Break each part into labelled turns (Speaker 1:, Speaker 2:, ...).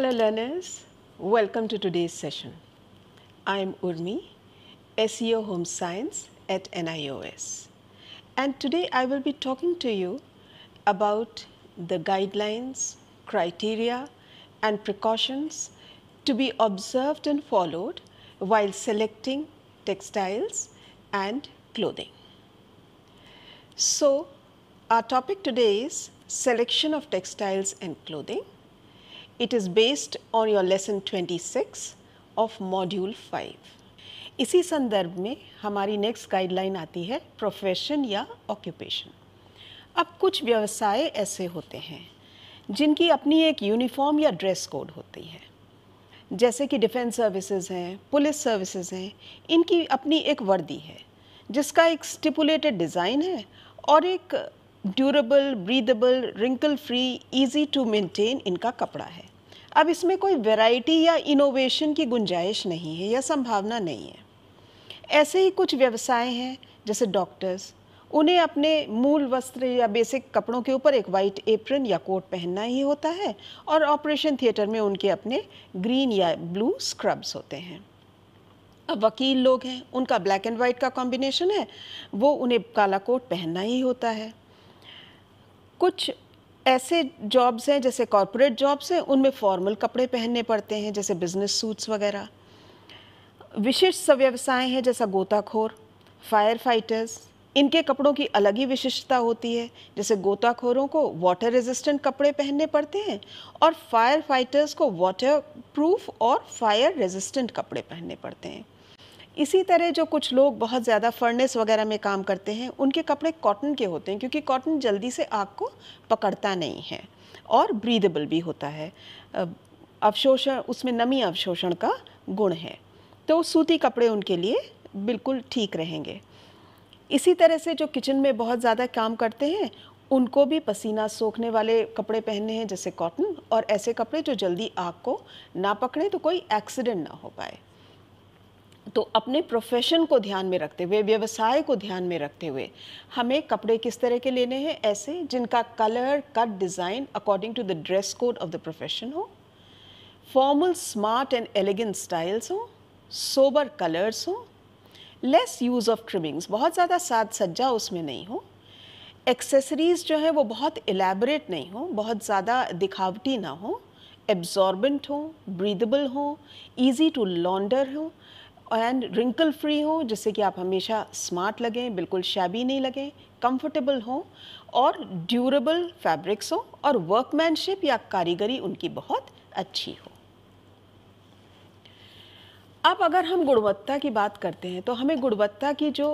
Speaker 1: Hello learners, welcome to today's session. I'm Urmi, SEO Home Science at NIOS. And today I will be talking to you about the guidelines, criteria and precautions to be observed and followed while selecting textiles and clothing. So our topic today is selection of textiles and clothing is based on your lesson twenty 26 of module 5. इसी संदर्भ में हमारी next guideline आती है profession या occupation अब कुछ व्यवसाय ऐसे होते हैं जिनकी अपनी एक यूनिफॉर्म या ड्रेस कोड होती है जैसे कि डिफेंस सर्विसेज हैं पुलिस सर्विसेज हैं इनकी अपनी एक वर्दी है जिसका एक स्टिपुलेटेड डिज़ाइन है और एक durable breathable wrinkle free easy to maintain इनका कपड़ा है अब इसमें कोई वैरायटी या इनोवेशन की गुंजाइश नहीं है या संभावना नहीं है ऐसे ही कुछ व्यवसाय हैं जैसे डॉक्टर्स उन्हें अपने मूल वस्त्र या बेसिक कपड़ों के ऊपर एक वाइट एप्रन या कोट पहनना ही होता है और ऑपरेशन थिएटर में उनके अपने ग्रीन या ब्लू स्क्रब्स होते हैं अब वकील लोग हैं उनका ब्लैक एंड वाइट का कॉम्बिनेशन है वो उन्हें काला कोट पहनना ही होता है कुछ ऐसे जॉब्स हैं जैसे कॉरपोरेट जॉब्स हैं उनमें फॉर्मल कपड़े पहनने पड़ते हैं जैसे बिजनेस सूट्स वगैरह विशिष्ट व्यवसाय हैं जैसा गोताखोर फायर फाइटर्स इनके कपड़ों की अलग ही विशिष्टता होती है जैसे गोताखोरों को वाटर रेजिस्टेंट कपड़े पहनने पड़ते हैं और फायर फाइटर्स को वाटर प्रूफ और फायर रेजिस्टेंट कपड़े पहनने पड़ते हैं इसी तरह जो कुछ लोग बहुत ज़्यादा फर्नेस वगैरह में काम करते हैं उनके कपड़े कॉटन के होते हैं क्योंकि कॉटन जल्दी से आग को पकड़ता नहीं है और ब्रीदेबल भी होता है अवशोषण उसमें नमी अवशोषण का गुण है तो सूती कपड़े उनके लिए बिल्कुल ठीक रहेंगे इसी तरह से जो किचन में बहुत ज़्यादा काम करते हैं उनको भी पसीना सोखने वाले कपड़े पहनने हैं जैसे कॉटन और ऐसे कपड़े जो जल्दी आग को ना पकड़े तो कोई एक्सीडेंट ना हो पाए तो अपने प्रोफेशन को ध्यान में रखते हुए व्यवसाय को ध्यान में रखते हुए हमें कपड़े किस तरह के लेने हैं ऐसे जिनका colour cut design according to the dress code of the profession हो formal smart and elegant styles हो सोबर कलर्स हो लेस यूज़ ऑफ ट्रिमिंग्स बहुत ज़्यादा साज सज्जा उसमें नहीं हो एक्सेसरीज़ जो है वो बहुत एलेबरेट नहीं हो बहुत ज़्यादा दिखावटी ना हो एब्जॉर्बेंट हो ब्रीदेबल हो ईजी टू लॉन्डर हो एंड रिंकल फ्री हो जिससे कि आप हमेशा स्मार्ट लगें बिल्कुल शैबी नहीं लगें कंफर्टेबल हों और ड्यूरेबल फैब्रिक्स हों और वर्कमैनशिप या कारीगरी उनकी बहुत अच्छी हो अब अगर हम गुणवत्ता की बात करते हैं तो हमें गुणवत्ता की जो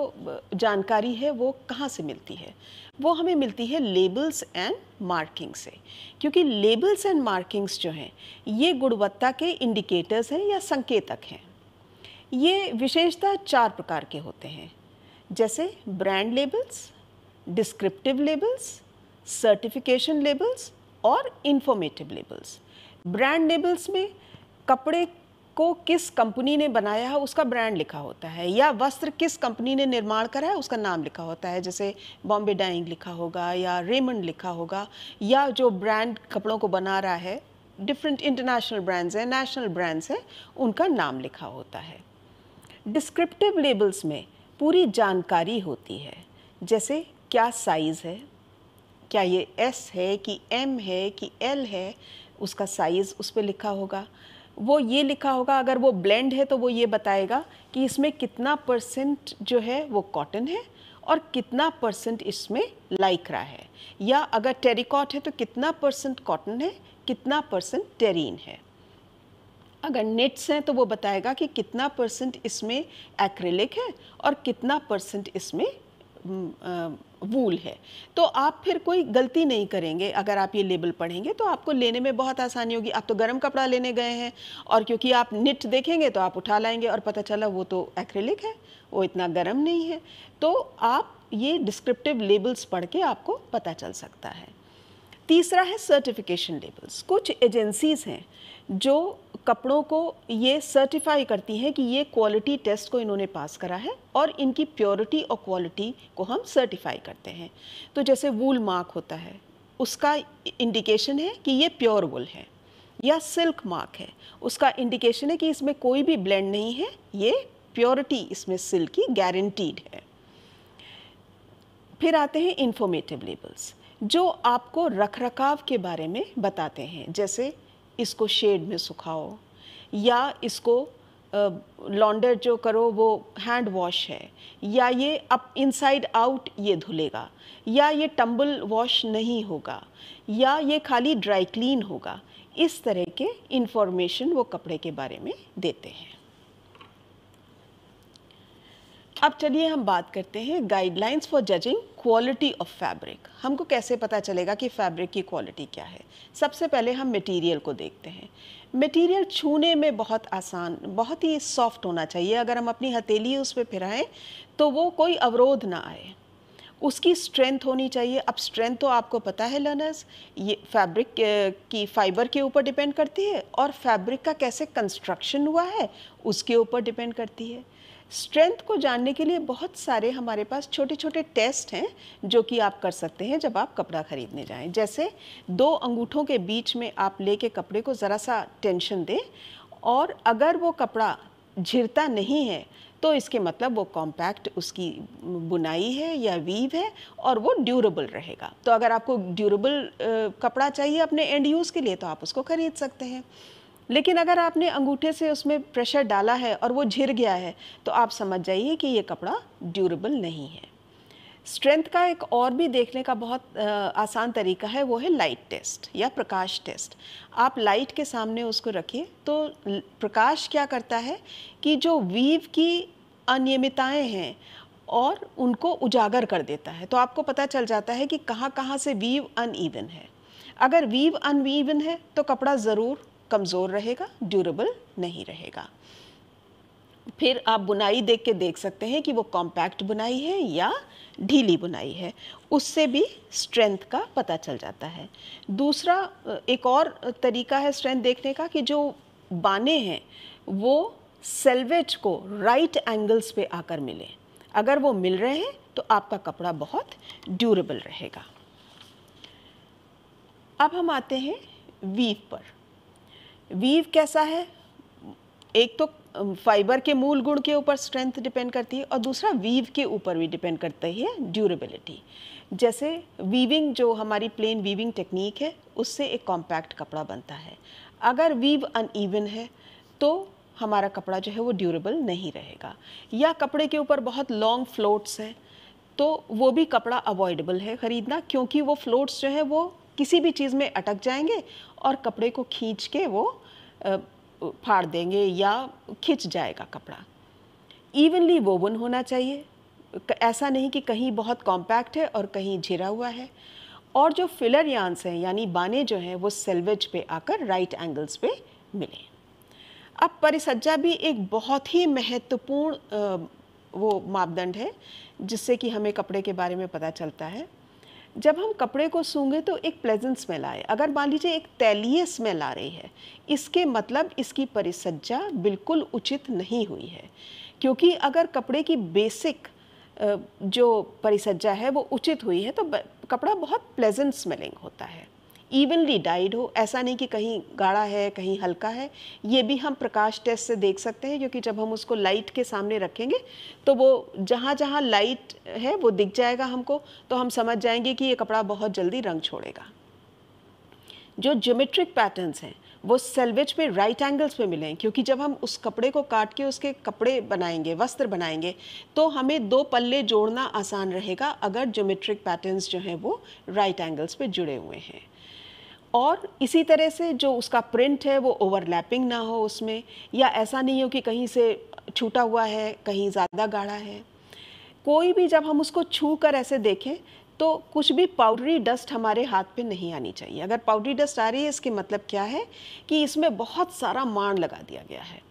Speaker 1: जानकारी है वो कहाँ से मिलती है वो हमें मिलती है लेबल्स एंड मार्किंग से क्योंकि लेबल्स एंड मार्किंग्स जो हैं ये गुणवत्ता के इंडिकेटर्स हैं या संकेतक हैं ये विशेषता चार प्रकार के होते हैं जैसे brand labels descriptive labels certification labels और इन्फॉर्मेटिव लेबल्स ब्रांड लेबल्स में कपड़े को किस कंपनी ने बनाया है उसका ब्रांड लिखा होता है या वस्त्र किस कंपनी ने निर्माण करा है उसका नाम लिखा होता है जैसे बॉम्बे डाइंग लिखा होगा या रेमंड लिखा होगा या जो ब्रांड कपड़ों को बना रहा है डिफरेंट इंटरनेशनल ब्रांड्स हैं नेशनल ब्रांड्स हैं उनका नाम लिखा होता है डिस्क्रिप्टिव लेबल्स में पूरी जानकारी होती है जैसे क्या साइज़ है क्या ये एस है कि एम है कि एल है उसका साइज़ उस पर लिखा होगा वो ये लिखा होगा अगर वो ब्लेंड है तो वो ये बताएगा कि इसमें कितना परसेंट जो है वो कॉटन है और कितना परसेंट इसमें लाइक्रा है या अगर टेरिकॉट है तो कितना परसेंट कॉटन है कितना परसेंट टेरिन है अगर नेट्स हैं तो वो बताएगा कि कितना परसेंट इसमें एक्रेलिक है और कितना परसेंट इसमें वूल है तो आप फिर कोई गलती नहीं करेंगे अगर आप ये लेबल पढ़ेंगे तो आपको लेने में बहुत आसानी होगी आप तो गर्म कपड़ा लेने गए हैं और क्योंकि आप निट देखेंगे तो आप उठा लाएंगे और पता चला वो तो एक्रेलिक है वो इतना गर्म नहीं है तो आप ये डिस्क्रिप्टिव लेबल्स पढ़ के आपको पता चल सकता है तीसरा है सर्टिफिकेशन लेबल्स कुछ एजेंसीज़ हैं जो कपड़ों को ये सर्टिफाई करती हैं कि ये क्वालिटी टेस्ट को इन्होंने पास करा है और इनकी प्योरिटी और क्वालिटी को हम सर्टिफाई करते हैं तो जैसे वूल मार्क होता है उसका इंडिकेशन है कि ये प्योर वूल है या सिल्क मार्क है उसका इंडिकेशन है कि इसमें कोई भी ब्लेंड नहीं है ये प्योरिटी इसमें सिल्क की गारंटीड है फिर आते हैं इन्फॉर्मेटिव लेबल्स जो आपको रखरखाव के बारे में बताते हैं जैसे इसको शेड में सुखाओ या इसको लॉन्डर जो करो वो हैंड वॉश है या ये अप इनसाइड आउट ये धुलेगा या ये टम्बल वॉश नहीं होगा या ये खाली ड्राई क्लीन होगा इस तरह के इन्फॉर्मेशन वो कपड़े के बारे में देते हैं अब चलिए हम बात करते हैं guidelines for judging quality of fabric हमको कैसे पता चलेगा कि फैब्रिक की क्वालिटी क्या है सबसे पहले हम मटेरियल को देखते हैं मटेरियल छूने में बहुत आसान बहुत ही सॉफ्ट होना चाहिए अगर हम अपनी हथेली उस पर फिराएँ तो वो कोई अवरोध ना आए उसकी स्ट्रेंथ होनी चाहिए अब स्ट्रेंथ तो आपको पता है लर्नर्स ये फैब्रिक की फाइबर के ऊपर डिपेंड करती है और फैब्रिक का कैसे कंस्ट्रक्शन हुआ है उसके ऊपर डिपेंड करती है स्ट्रेंथ को जानने के लिए बहुत सारे हमारे पास छोटे छोटे टेस्ट हैं जो कि आप कर सकते हैं जब आप कपड़ा खरीदने जाएं जैसे दो अंगूठों के बीच में आप लेके कपड़े को ज़रा सा टेंशन दें और अगर वो कपड़ा झिरता नहीं है तो इसके मतलब वो कॉम्पैक्ट उसकी बुनाई है या वीव है और वो ड्यूरेबल रहेगा तो अगर आपको ड्यूरेबल कपड़ा चाहिए अपने एंड यूज़ के लिए तो आप उसको ख़रीद सकते हैं लेकिन अगर आपने अंगूठे से उसमें प्रेशर डाला है और वो झिर गया है तो आप समझ जाइए कि ये कपड़ा ड्यूरेबल नहीं है स्ट्रेंथ का एक और भी देखने का बहुत आसान तरीका है वो है लाइट टेस्ट या प्रकाश टेस्ट आप लाइट के सामने उसको रखिए तो प्रकाश क्या करता है कि जो वीव की अनियमितएँ हैं और उनको उजागर कर देता है तो आपको पता चल जाता है कि कहाँ कहाँ से वीव अनईवन है अगर वीव अनवीवन है तो कपड़ा ज़रूर कमज़ोर रहेगा ड्यूरेबल नहीं रहेगा फिर आप बुनाई देख के देख सकते हैं कि वो कॉम्पैक्ट बुनाई है या ढीली बुनाई है उससे भी स्ट्रेंथ का पता चल जाता है दूसरा एक और तरीका है स्ट्रेंथ देखने का कि जो बाने हैं वो सेल्वेज को राइट एंगल्स पे आकर मिले अगर वो मिल रहे हैं तो आपका कपड़ा बहुत ड्यूरेबल रहेगा अब हम आते हैं वीव पर वीव कैसा है एक तो फाइबर के मूल गुण के ऊपर स्ट्रेंथ डिपेंड करती है और दूसरा वीव के ऊपर भी डिपेंड करती है ड्यूरेबिलिटी जैसे वीविंग जो हमारी प्लेन वीविंग टेक्निक है उससे एक कॉम्पैक्ट कपड़ा बनता है अगर वीव ईवन है तो हमारा कपड़ा जो है वो ड्यूरेबल नहीं रहेगा या कपड़े के ऊपर बहुत लॉन्ग फ्लोट्स हैं तो वो भी कपड़ा अवॉइडेबल है ख़रीदना क्योंकि वो फ्लोट्स जो है वो किसी भी चीज़ में अटक जाएंगे और कपड़े को खींच के वो फाड़ देंगे या खिंच जाएगा कपड़ा इवनली वोवन होना चाहिए ऐसा नहीं कि कहीं बहुत कॉम्पैक्ट है और कहीं झिरा हुआ है और जो फिलर यांस हैं यानी बाने जो हैं वो सेल्वेज पे आकर राइट एंगल्स पे मिलें अब परिसज्जा भी एक बहुत ही महत्वपूर्ण वो मापदंड है जिससे कि हमें कपड़े के बारे में पता चलता है जब हम कपड़े को सूंघें तो एक प्लेजेंट स्मेल आए अगर मान लीजिए एक तैलीय स्मेल आ रही है इसके मतलब इसकी परिसज्जा बिल्कुल उचित नहीं हुई है क्योंकि अगर कपड़े की बेसिक जो परिसज्जा है वो उचित हुई है तो कपड़ा बहुत प्लेजेंट स्मेलिंग होता है इवनली डाइड हो ऐसा नहीं कि कहीं गाढ़ा है कहीं हल्का है ये भी हम प्रकाश टेस्ट से देख सकते हैं क्योंकि जब हम उसको लाइट के सामने रखेंगे तो वो जहाँ जहाँ लाइट है वो दिख जाएगा हमको तो हम समझ जाएंगे कि ये कपड़ा बहुत जल्दी रंग छोड़ेगा जो ज्योमेट्रिक पैटर्न्स हैं वो सेल्वेज पे राइट एंगल्स पे मिलें क्योंकि जब हम उस कपड़े को काट के उसके कपड़े बनाएंगे वस्त्र बनाएंगे तो हमें दो पल्ले जोड़ना आसान रहेगा अगर ज्योमेट्रिक पैटर्न्स जो हैं वो राइट एंगल्स पे जुड़े हुए हैं और इसी तरह से जो उसका प्रिंट है वो ओवरलैपिंग ना हो उसमें या ऐसा नहीं हो कि कहीं से छूटा हुआ है कहीं ज़्यादा गाढ़ा है कोई भी जब हम उसको छू कर ऐसे देखें तो कुछ भी पाउडरी डस्ट हमारे हाथ पे नहीं आनी चाहिए अगर पाउडरी डस्ट आ रही है इसके मतलब क्या है कि इसमें बहुत सारा माण लगा दिया गया है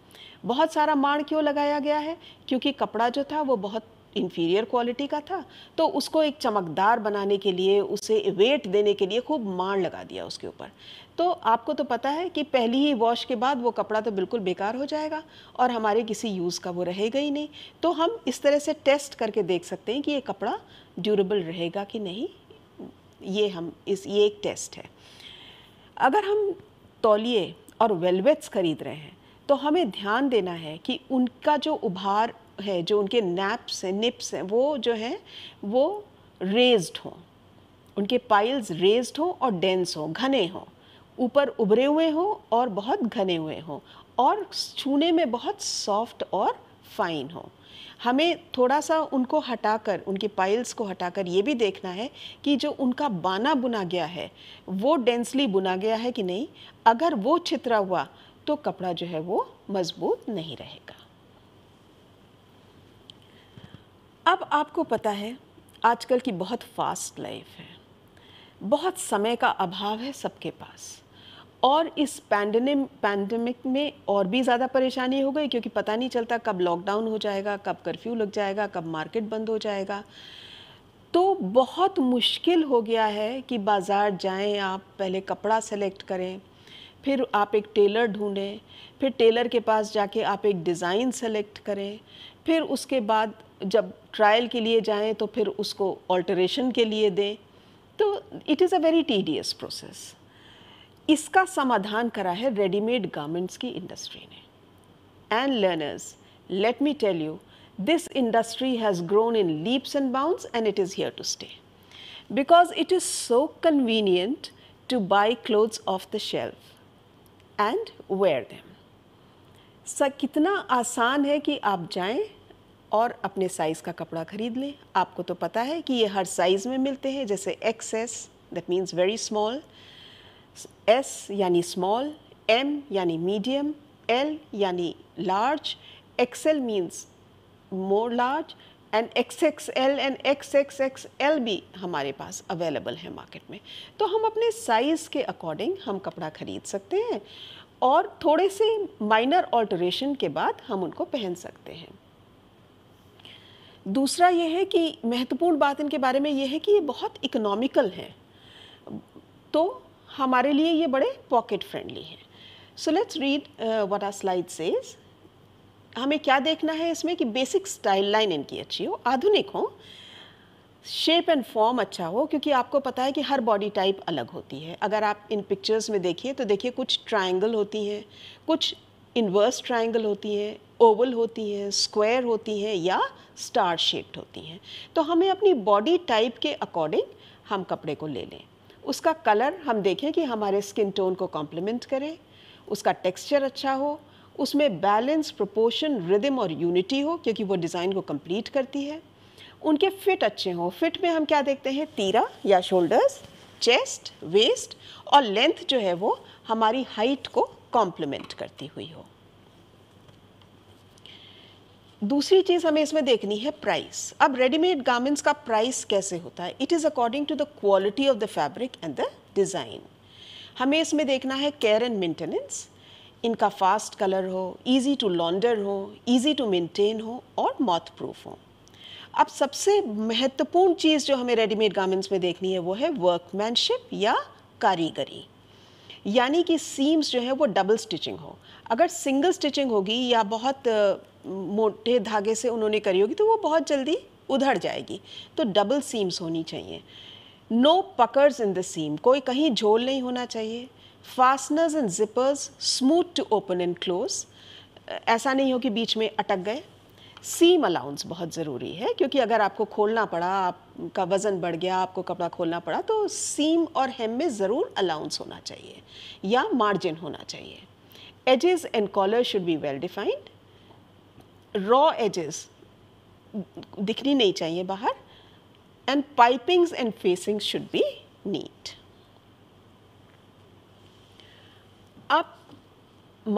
Speaker 1: बहुत सारा माण क्यों लगाया गया है क्योंकि कपड़ा जो था वो बहुत इन्फीरियर क्वालिटी का था तो उसको एक चमकदार बनाने के लिए उसे वेट देने के लिए खूब मार लगा दिया उसके ऊपर तो आपको तो पता है कि पहली ही वॉश के बाद वो कपड़ा तो बिल्कुल बेकार हो जाएगा और हमारे किसी यूज़ का वो रहेगा ही नहीं तो हम इस तरह से टेस्ट करके देख सकते हैं कि ये कपड़ा ड्यूरेबल रहेगा कि नहीं ये हम इस ये एक टेस्ट है अगर हम तौलिए और वेलवेट्स खरीद रहे हैं तो हमें ध्यान देना है कि उनका जो उभार है जो उनके नैप्स हैं निप्स हैं वो जो हैं वो रेज्ड हों उनके पाइल्स रेज्ड हों और डेंस हों घने हों ऊपर उभरे हुए हों और बहुत घने हुए हों और छूने में बहुत सॉफ्ट और फाइन हों हमें थोड़ा सा उनको हटाकर उनके पाइल्स को हटाकर ये भी देखना है कि जो उनका बाना बुना गया है वो डेंसली बुना गया है कि नहीं अगर वो छितरा हुआ तो कपड़ा जो है वो मज़बूत नहीं रहेगा अब आपको पता है आजकल की बहुत फास्ट लाइफ है बहुत समय का अभाव है सबके पास और इस पैंडनिम पैंडमिक में और भी ज़्यादा परेशानी हो गई क्योंकि पता नहीं चलता कब लॉकडाउन हो जाएगा कब कर्फ्यू लग जाएगा कब मार्केट बंद हो जाएगा तो बहुत मुश्किल हो गया है कि बाज़ार जाएं आप पहले कपड़ा सेलेक्ट करें फिर आप एक टेलर ढूंढें फिर टेलर के पास जाके आप एक डिज़ाइन सेलेक्ट करें फिर उसके बाद जब ट्रायल के लिए जाएं तो फिर उसको ऑल्टरेशन के लिए दें तो it is a very tedious process इसका समाधान करा है रेडीमेड गारमेंट्स की इंडस्ट्री ने and learners let me tell you this industry has grown in leaps and bound and it is here to stay because it is so convenient to buy clothes off the shelf and wear them sir कितना आसान है कि आप जाएं और अपने size का कपड़ा ख़रीद लें आपको तो पता है कि ये हर साइज़ में मिलते हैं जैसे X S that means very small S यानी स्मॉल एम यानी मीडियम एल यानी large L means more large and X X L and X X X L भी हमारे पास अवेलेबल है मार्केट में तो हम अपने साइज़ के अकॉर्डिंग हम कपड़ा ख़रीद सकते हैं और थोड़े से माइनर ऑल्टरेशन के बाद हम उनको पहन सकते हैं दूसरा ये है कि महत्वपूर्ण बात इनके बारे में ये है कि ये बहुत इकोनॉमिकल हैं तो हमारे लिए ये बड़े पॉकेट फ्रेंडली हैं so let's read what our slide says हमें क्या देखना है इसमें कि बेसिक स्टाइल लाइन इनकी अच्छी हो आधुनिक हो शेप एंड फॉर्म अच्छा हो क्योंकि आपको पता है कि हर बॉडी टाइप अलग होती है अगर आप इन पिक्चर्स में देखिए तो देखिए कुछ ट्रायंगल होती हैं कुछ इन्वर्स ट्राइंगल होती हैं ओवल होती हैं स्क्वायर होती हैं या स्टार शेप्ड होती हैं तो हमें अपनी बॉडी टाइप के अकॉर्डिंग हम कपड़े को ले लें उसका कलर हम देखें कि हमारे स्किन टोन को कॉम्प्लीमेंट करें उसका टेक्सचर अच्छा हो उसमें बैलेंस प्रोपोर्शन रिदम और यूनिटी हो क्योंकि वो डिज़ाइन को कंप्लीट करती है उनके फिट अच्छे हों फिट में हम क्या देखते हैं तीरा या शोल्डर्स चेस्ट वेस्ट और लेंथ जो है वो हमारी हाइट को कॉम्प्लीमेंट करती हुई हो दूसरी चीज हमें इसमें देखनी है प्राइस अब रेडीमेड गार्मेंट्स का प्राइस कैसे होता है it is according to the quality of the fabric and the design हमें इसमें देखना है केयर एंड मेंटेनेंस इनका फास्ट कलर हो इजी टू लॉन्डर हो इजी टू मेंटेन हो और मॉथ प्रूफ हो अब सबसे महत्वपूर्ण चीज़ जो हमें रेडीमेड गार्मेंट्स में देखनी है वो है वर्कमैनशिप या कारीगरी यानी कि सीम्स जो है वो डबल स्टिचिंग हो अगर सिंगल स्टिचिंग होगी या बहुत मोटे धागे से उन्होंने करी होगी तो वो बहुत जल्दी उधड़ जाएगी तो डबल सीम्स होनी चाहिए नो पकर्स इन द सीम कोई कहीं झोल नहीं होना चाहिए fasteners and zippers smooth to open and close ऐसा नहीं हो कि बीच में अटक गए सीम अलाउंस बहुत ज़रूरी है क्योंकि अगर आपको खोलना पड़ा आपका वज़न बढ़ गया आपको कपड़ा खोलना पड़ा तो सीम और हेम में ज़रूर अलाउंस होना चाहिए या मार्जिन होना चाहिए edges and collar should be well defined raw edges दिखनी नहीं चाहिए बाहर and pipings and facings should be neat अब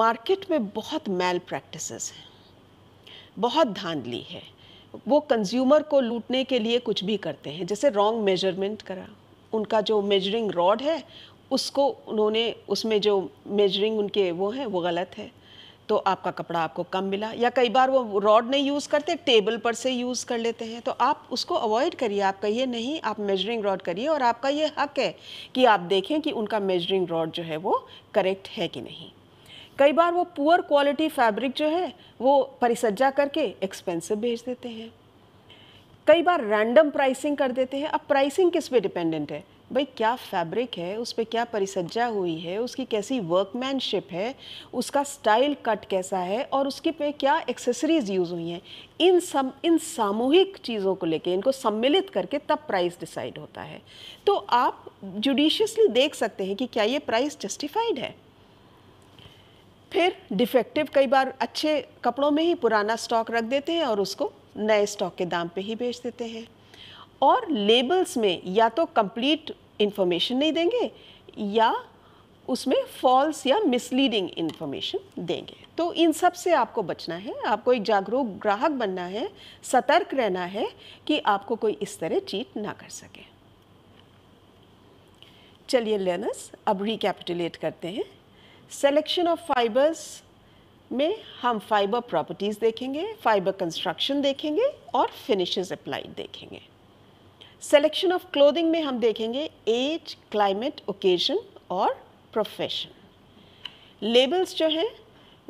Speaker 1: मार्केट में बहुत मैल प्रैक्टिसेस हैं बहुत धांधली है वो कंज्यूमर को लूटने के लिए कुछ भी करते हैं जैसे रॉन्ग मेजरमेंट करा उनका जो मेजरिंग रॉड है उसको उन्होंने उसमें जो मेजरिंग उनके वो हैं वो गलत है तो आपका कपड़ा आपको कम मिला या कई बार वो रॉड नहीं यूज़ करते टेबल पर से यूज़ कर लेते हैं तो आप उसको अवॉइड करिए आप कहिए नहीं आप मेजरिंग रॉड करिए और आपका ये हक है कि आप देखें कि उनका मेजरिंग रॉड जो है वो करेक्ट है कि नहीं कई बार वो पुअर क्वालिटी फैब्रिक जो है वो परिसज्जा करके एक्सपेंसिव भेज देते हैं कई बार रैंडम प्राइसिंग कर देते हैं अब प्राइसिंग किस पे डिपेंडेंट है भाई क्या फैब्रिक है उस पर क्या परिसज्जा हुई है उसकी कैसी वर्कमैनशिप है उसका स्टाइल कट कैसा है और उसके पे क्या एक्सेसरीज यूज़ हुई हैं इन सब इन सामूहिक चीज़ों को लेके इनको सम्मिलित करके तब प्राइस डिसाइड होता है तो आप जुडिशियसली देख सकते हैं कि क्या ये प्राइस जस्टिफाइड है फिर डिफेक्टिव कई बार अच्छे कपड़ों में ही पुराना स्टॉक रख देते हैं और उसको नए स्टॉक के दाम पे ही बेच देते हैं और लेबल्स में या तो कंप्लीट इन्फॉर्मेशन नहीं देंगे या उसमें फॉल्स या मिसलीडिंग इन्फॉर्मेशन देंगे तो इन सब से आपको बचना है आपको एक जागरूक ग्राहक बनना है सतर्क रहना है कि आपको कोई इस तरह चीट ना कर सके चलिए लर्नर्स अब रिकैपिटुलेट करते हैं सेलेक्शन ऑफ फाइबर्स में हम फाइबर प्रॉपर्टीज़ देखेंगे फाइबर कंस्ट्रक्शन देखेंगे और फिनिशेस अप्लाइड देखेंगे सेलेक्शन ऑफ क्लोथिंग में हम देखेंगे एज क्लाइमेट ओकेजन और प्रोफेशन लेबल्स जो हैं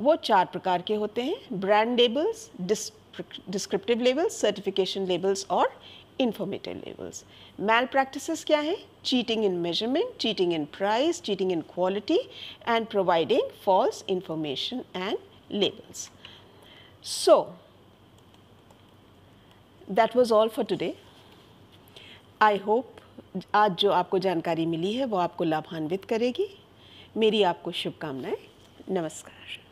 Speaker 1: वो चार प्रकार के होते हैं brand labels descriptive labels certification labels और इन्फॉर्मेटिव लेवल्स मैल प्रैक्टिस क्या हैं cheating in measurement cheating in price cheating in quality and providing false information and labels so that was all for today I hope आज जो आपको जानकारी मिली है वो आपको लाभान्वित करेगी मेरी आपको शुभकामनाएं नमस्कार